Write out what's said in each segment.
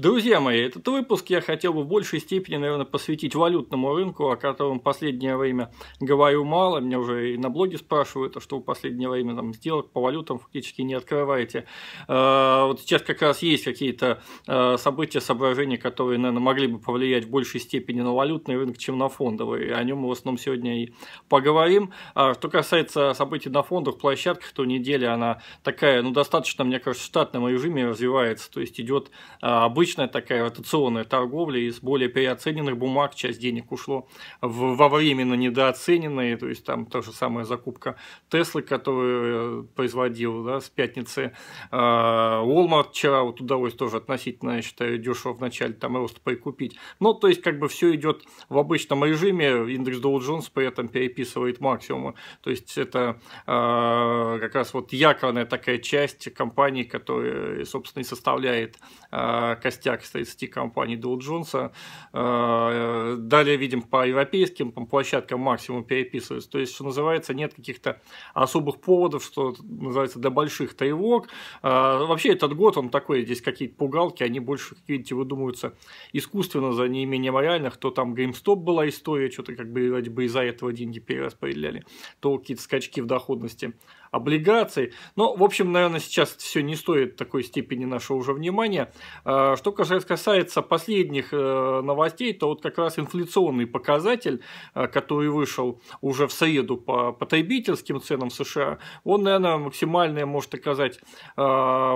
Друзья мои, этот выпуск я хотел бы в большей степени, наверное, посвятить валютному рынку, о котором в последнее время говорю мало. Меня уже и на блоге спрашивают, а что в последнее время там сделок по валютам фактически не открываете. А, вот сейчас как раз есть какие-то а, события, соображения, которые, наверное, могли бы повлиять в большей степени на валютный рынок, чем на фондовый. и О нем мы в основном сегодня и поговорим. А что касается событий на фондовых площадках, то неделя она такая, ну, достаточно, мне кажется, в штатном режиме развивается. То есть идет обычный обычная такая ротационная торговля, из более переоцененных бумаг часть денег ушло в, во временно недооцененные, то есть там та же самая закупка Теслы, которую производил да, с пятницы а, Walmart вчера, вот удалось тоже относительно, я считаю, дешево вначале там рост прикупить. Ну, то есть, как бы все идет в обычном режиме, индекс Dow Jones при этом переписывает максимумы, то есть это а, как раз вот якорная такая часть компании, которая, собственно, и составляет а, костяк 30 компаний Dow Jones. Э, далее видим по европейским площадкам максимум переписываются. То есть, что называется, нет каких-то особых поводов, что называется, для больших тревог. Э, вообще этот год, он такой, здесь какие-то пугалки, они больше, как видите, выдумываются искусственно за неимением реальных. То там GameStop была история, что-то как бы ради бы из-за этого деньги перераспределяли, то какие-то скачки в доходности облигаций. Но, в общем, наверное, сейчас все не стоит такой степени нашего уже внимания. Э, что касается последних э, новостей, то вот как раз инфляционный показатель, э, который вышел уже в среду по потребительским ценам США, он, наверное, максимальное может оказать э,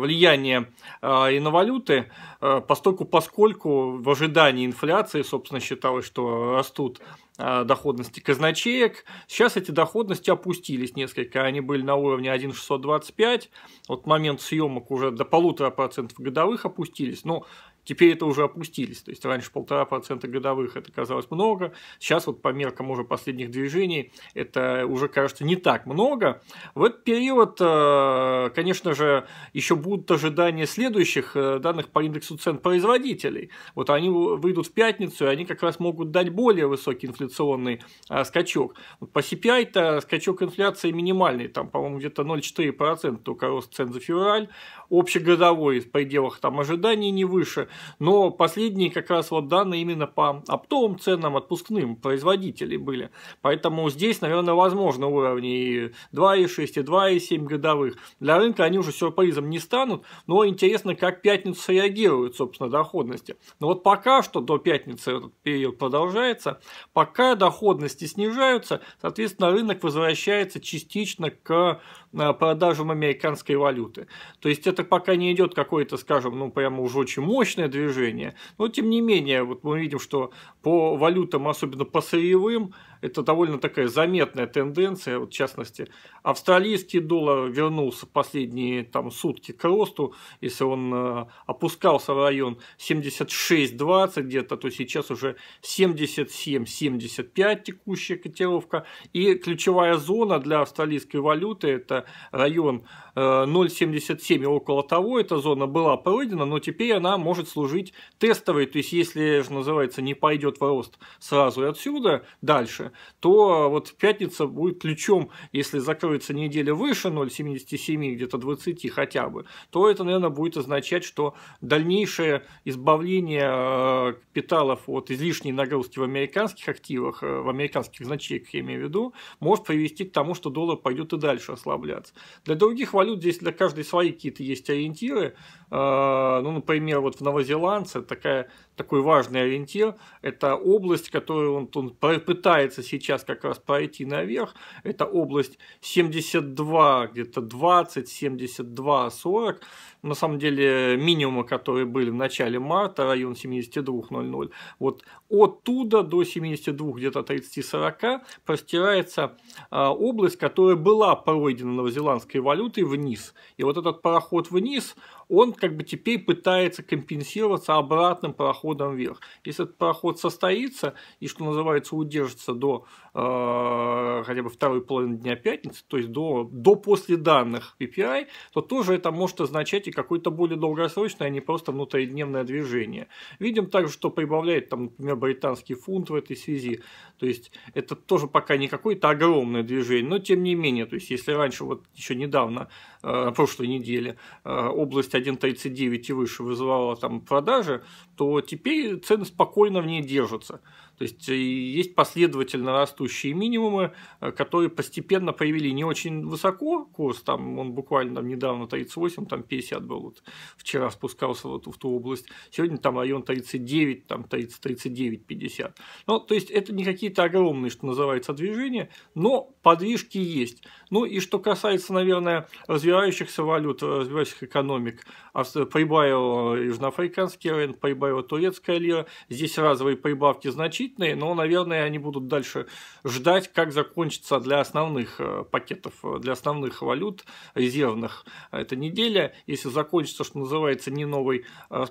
влияние и на валюты, поскольку, поскольку в ожидании инфляции, собственно, считалось, что растут Э, доходности казначеек. Сейчас эти доходности опустились несколько. Они были на уровне 1,625. Вот момент съемок уже до полутора процентов годовых опустились. Но Теперь это уже опустились. То есть раньше полтора процента годовых это казалось много. Сейчас вот по меркам уже последних движений это уже кажется не так много. В этот период, э, конечно же, еще будут ожидания следующих э, данных по индексу цен производителей. Вот они выйдут в пятницу, и они как раз могут дать более высокий инфляционный э, скачок. Вот по CPI-то скачок инфляции минимальный, там, по-моему, где-то 0,4% только рост цен за февраль, общегодовой в пределах там ожиданий не выше, но последние как раз вот данные именно по оптовым ценам отпускным производителей были. Поэтому здесь, наверное, возможно уровни 2,6 и 2,7 годовых. Для рынка они уже сюрпризом не станут, но интересно, как пятница среагирует, собственно, доходности. Но вот пока что до пятницы этот период продолжается, пока доходности снижаются, соответственно, рынок возвращается частично к э, продажам американской валюты. То есть это это пока не идет какое-то, скажем, ну прямо уже очень мощное движение, но тем не менее, вот мы видим, что по валютам, особенно по сырьевым, это довольно такая заметная тенденция. Вот, в частности, австралийский доллар вернулся в последние там, сутки к росту. Если он э, опускался в район 76-20 где-то, то сейчас уже 77-75 текущая котировка. И ключевая зона для австралийской валюты – это район 0,77 э, и около того. Эта зона была пройдена, но теперь она может служить тестовой. То есть, если, называется, не пойдет в рост сразу и отсюда дальше, то вот пятница будет ключом, если закроется неделя выше 0,77, где-то 20 хотя бы, то это, наверное, будет означать, что дальнейшее избавление э, капиталов от излишней нагрузки в американских активах, э, в американских значениях, я имею в виду, может привести к тому, что доллар пойдет и дальше ослабляться. Для других валют здесь для каждой свои какие-то есть ориентиры. Э, ну, например, вот в новозеландце такая, такой важный ориентир – это область, которую он, он пытается пытается сейчас как раз пройти наверх. Это область 72, где-то 20, 72, 40 на самом деле минимумы, которые были в начале марта, район 72.00, вот оттуда до 72, где-то 30-40 простирается а, область, которая была пройдена новозеландской валютой вниз. И вот этот пароход вниз, он как бы теперь пытается компенсироваться обратным пароходом вверх. Если этот пароход состоится и, что называется, удержится до э, хотя бы второй половины дня пятницы, то есть до, до после данных PPI, то тоже это может означать нагрузки какой-то более долгосрочное, а не просто внутридневное движение. Видим также, что прибавляет, там, например, британский фунт в этой связи. То есть это тоже пока не какое-то огромное движение, но тем не менее, то есть если раньше, вот еще недавно, э, на прошлой неделе, э, область 1.39 и выше вызывала там продажи, то теперь цены спокойно в ней держатся. То есть э, есть последовательно растущие минимумы, э, которые постепенно появились не очень высоко курс, там он буквально там, недавно 38, там 50 был, вот вчера спускался вот в ту область, сегодня там район 39, там 30, 39, 50. Ну, то есть это не какие-то огромные, что называется, движения, но подвижки есть. Ну и что касается, наверное, развивающихся валют, развивающихся экономик, а прибавила э, южноафриканский рент, прибавила турецкая лира, здесь разовые прибавки значительные, значительные, но, наверное, они будут дальше ждать, как закончится для основных э, пакетов, э, для основных валют резервных э, эта неделя. Если закончится, что называется, не новой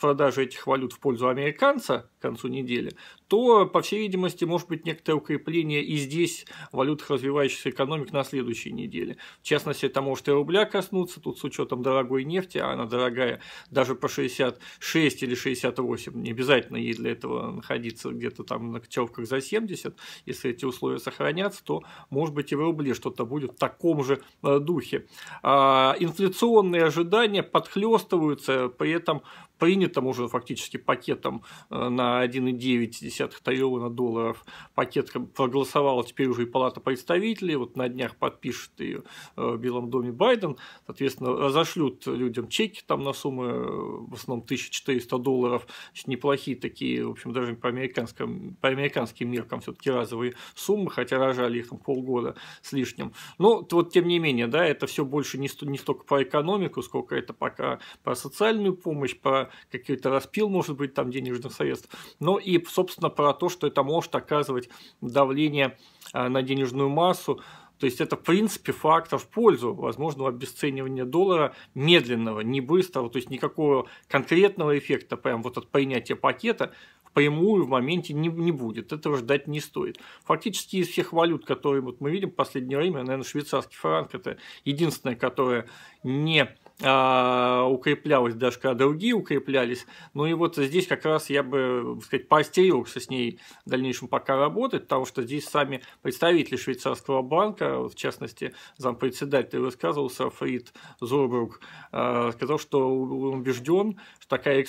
продажи этих валют в пользу американца к концу недели, то, по всей видимости, может быть некоторое укрепление и здесь валютах развивающихся экономик на следующей неделе. В частности, это может и рубля коснуться, тут с учетом дорогой нефти, а она дорогая даже по 66 или 68, не обязательно ей для этого находиться где-то там на котировках за 70, если эти условия сохранятся, то может быть и в рубле что-то будет в таком же э, духе. А, инфляционные ожидания подхлестываются, при этом принятым уже фактически пакетом э, на 1,9 триллиона долларов пакет проголосовала теперь уже и Палата представителей, вот на днях подпишет ее э, в Белом доме Байден, соответственно, разошлют людям чеки там на суммы э, в основном 1400 долларов, неплохие такие, в общем, даже по, американским, по американским меркам все-таки разовые суммы, хотя рожали их там полгода с лишним. Но вот тем не менее, да, это все больше не, не столько про экономику, сколько это пока про социальную помощь, про какой-то распил, может быть, там денежных средств, но ну и, собственно, про то, что это может оказывать давление а, на денежную массу, то есть это, в принципе, фактор а в пользу возможного обесценивания доллара медленного, не быстрого, то есть никакого конкретного эффекта прям вот от принятия пакета впрямую в моменте не, не будет. Этого ждать не стоит. Фактически из всех валют, которые вот мы видим в последнее время, наверное, швейцарский франк – это единственная, которая не а, укреплялась даже, когда другие укреплялись. Ну и вот здесь как раз я бы, так сказать, поостерегся с ней в дальнейшем пока работать, потому что здесь сами представители швейцарского банка, в частности, зампредседатель высказывался Фрид Зорбрук, а, сказал, что убежден, что такая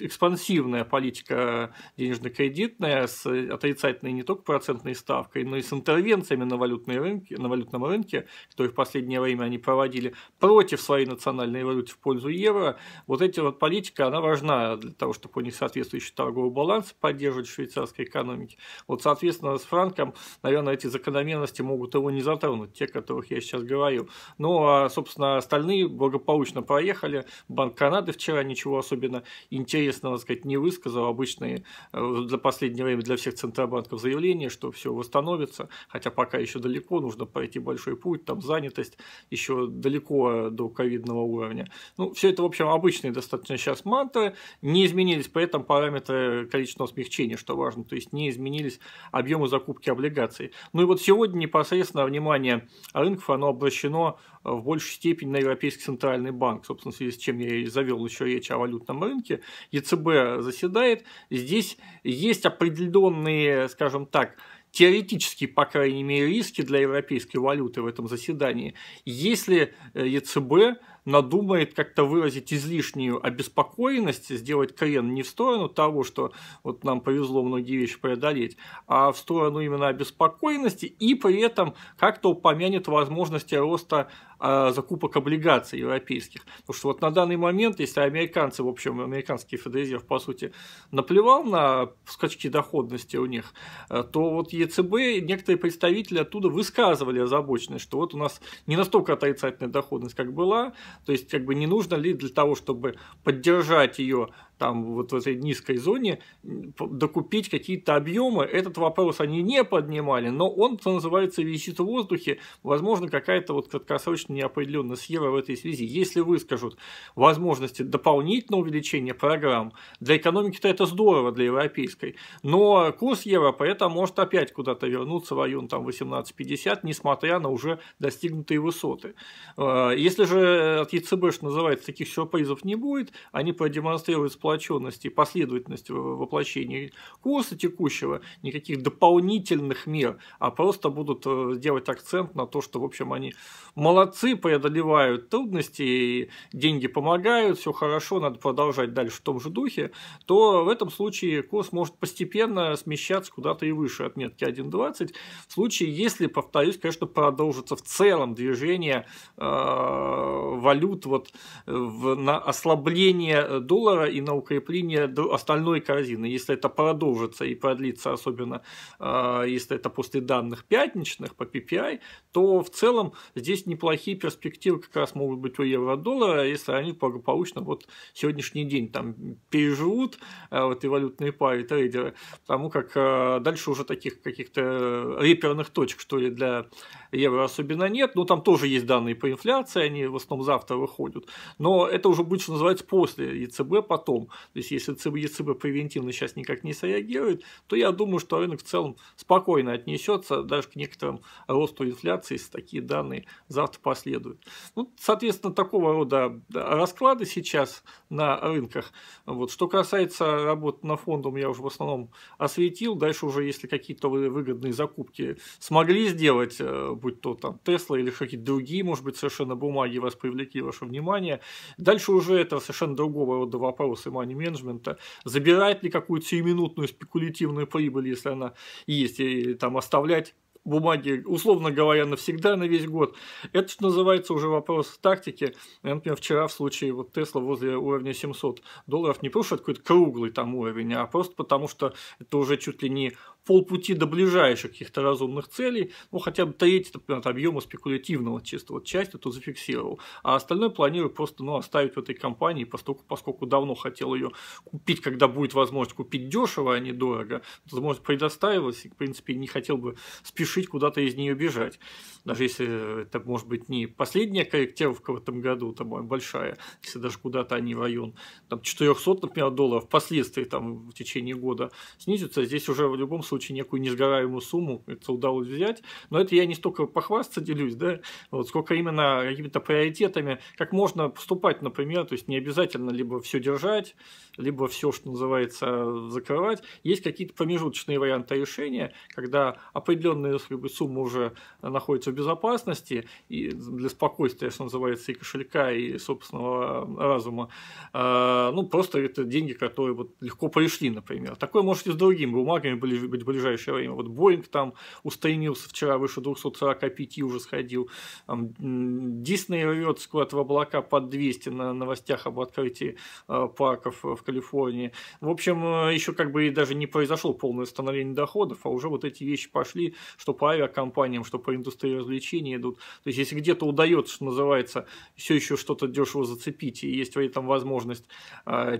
экспансивная политика денежно-кредитная с отрицательной не только процентной ставкой, но и с интервенциями на, валютные рынки, на валютном рынке, которые в последнее время они проводили против своей национальной национальной валюте в пользу евро. Вот эта вот политика, она важна для того, чтобы у них соответствующий торговый баланс поддерживать в швейцарской экономике. Вот, соответственно, с франком, наверное, эти закономерности могут его не затронуть, те, о которых я сейчас говорю. Ну, а, собственно, остальные благополучно проехали. Банк Канады вчера ничего особенно интересного, сказать, не высказал. Обычные э, за последнее время для всех центробанков заявления, что все восстановится, хотя пока еще далеко, нужно пройти большой путь, там занятость еще далеко до ковидного уровня. Ну, все это, в общем, обычные достаточно сейчас мантры. Не изменились при этом параметры количественного смягчения, что важно. То есть не изменились объемы закупки облигаций. Ну и вот сегодня непосредственно внимание рынков оно обращено в большей степени на Европейский центральный банк, собственно, в связи с чем я и завел еще речь о валютном рынке. ЕЦБ заседает. Здесь есть определенные, скажем так, теоретические, по крайней мере, риски для европейской валюты в этом заседании. Если э, ЕЦБ надумает как-то выразить излишнюю обеспокоенность, сделать крен не в сторону того, что вот нам повезло многие вещи преодолеть, а в сторону именно обеспокоенности и при этом как-то упомянет возможности роста а, закупок облигаций европейских. Потому что вот на данный момент, если американцы, в общем, американский Федрезерв, по сути, наплевал на скачки доходности у них, э, то вот ЕЦБ, некоторые представители оттуда высказывали озабоченность, что вот у нас не настолько отрицательная доходность, как была, то есть, как бы не нужно ли для того, чтобы поддержать ее там вот в этой низкой зоне докупить какие-то объемы. Этот вопрос они не поднимали, но он, что называется, висит в воздухе. Возможно, какая-то вот краткосрочная неопределенность евро в этой связи. Если выскажут возможности дополнительного увеличения программ, для экономики-то это здорово, для европейской. Но курс евро по поэтому может опять куда-то вернуться в район там 18.50, несмотря на уже достигнутые высоты. Э, если же от ЕЦБ, что называется, таких сюрпризов не будет, они продемонстрируют воплощенности и последовательности воплощения курса текущего, никаких дополнительных мер, а просто будут э, делать акцент на то, что, в общем, они молодцы, преодолевают трудности, деньги помогают, все хорошо, надо продолжать дальше в том же духе, то в этом случае курс может постепенно смещаться куда-то и выше отметки 1.20. В случае, если, повторюсь, конечно, продолжится в целом движение э, валют вот, э, в, на ослабление доллара и на укрепление остальной корзины. Если это продолжится и продлится, особенно а, если это после данных пятничных по PPI, то в целом здесь неплохие перспективы как раз могут быть у евро-доллара, если они благополучно вот сегодняшний день там переживут а, вот и валютные пары, и трейдеры, потому как а, дальше уже таких каких-то реперных точек, что ли, для евро особенно нет. Но ну, там тоже есть данные по инфляции, они в основном завтра выходят. Но это уже будет, что называется, после ЕЦБ потом. То есть, если ЦБ, ЕЦБ превентивно сейчас никак не среагирует, то я думаю, что рынок в целом спокойно отнесется даже к некоторым росту инфляции, если такие данные завтра последуют. Ну, соответственно, такого рода расклады сейчас на рынках. Вот. Что касается работы на фондом, я уже в основном осветил. Дальше уже, если какие-то выгодные закупки смогли сделать, э, будь то там Тесла или какие-то другие, может быть, совершенно бумаги вас привлекли ваше внимание. Дальше уже это совершенно другого рода вопросы money management, забирать ли какую-то сиюминутную спекулятивную прибыль, если она есть, и там оставлять бумаги, условно говоря, навсегда, на весь год. Это что называется уже вопрос тактики. Я, например, вчера в случае вот Тесла возле уровня 700 долларов не просто какой-то круглый там уровень, а просто потому что это уже чуть ли не полпути до ближайших каких-то разумных целей, ну, хотя бы треть, например, от объема спекулятивного чисто вот часть эту зафиксировал, а остальное планирую просто, ну, оставить в этой компании, поскольку, поскольку давно хотел ее купить, когда будет возможность купить дешево, а не дорого, возможность предоставилась, и, в принципе, не хотел бы спешить куда-то из нее бежать, даже если это, может быть, не последняя корректировка в этом году, там, большая, если даже куда-то они а в район там, 400, например, долларов впоследствии там, в течение года снизится, здесь уже в любом случае случае некую несгораемую сумму, это удалось взять. Но это я не столько похвастаться делюсь, да, вот, сколько именно какими-то приоритетами, как можно поступать, например, то есть не обязательно либо все держать, либо все, что называется, закрывать. Есть какие-то промежуточные варианты решения, когда определенная сумма уже находится в безопасности и для спокойствия, что называется, и кошелька, и собственного разума. А, ну, просто это деньги, которые вот легко пришли, например. Такое может и с другими бумагами быть в ближайшее время. Вот Боинг там устремился вчера выше 245 уже сходил. Дисней рвется куда-то в облака под 200 на новостях об открытии э, парков э, в Калифорнии. В общем, э, еще как бы и даже не произошло полное становление доходов, а уже вот эти вещи пошли, что по авиакомпаниям, что по индустрии развлечений идут. То есть, если где-то удается, что называется, все еще что-то дешево зацепить, и есть в этом возможность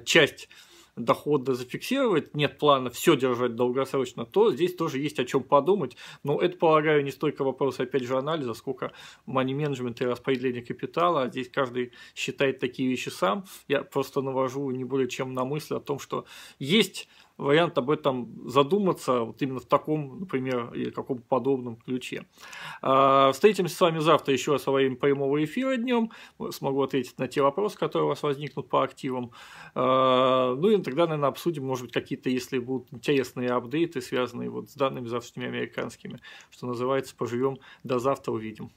часть доходы зафиксировать, нет плана все держать долгосрочно, то здесь тоже есть о чем подумать. Но это, полагаю, не столько вопрос, опять же, анализа, сколько мани-менеджмента и распределения капитала. А здесь каждый считает такие вещи сам. Я просто навожу не более чем на мысль о том, что есть вариант об этом задуматься вот именно в таком, например, или каком подобном ключе. А, встретимся с вами завтра еще раз во время прямого эфира днем. Смогу ответить на те вопросы, которые у вас возникнут по активам. А, ну и тогда, наверное, обсудим, может быть, какие-то, если будут интересные апдейты, связанные вот с данными завтрашними американскими, что называется, поживем, до завтра увидим.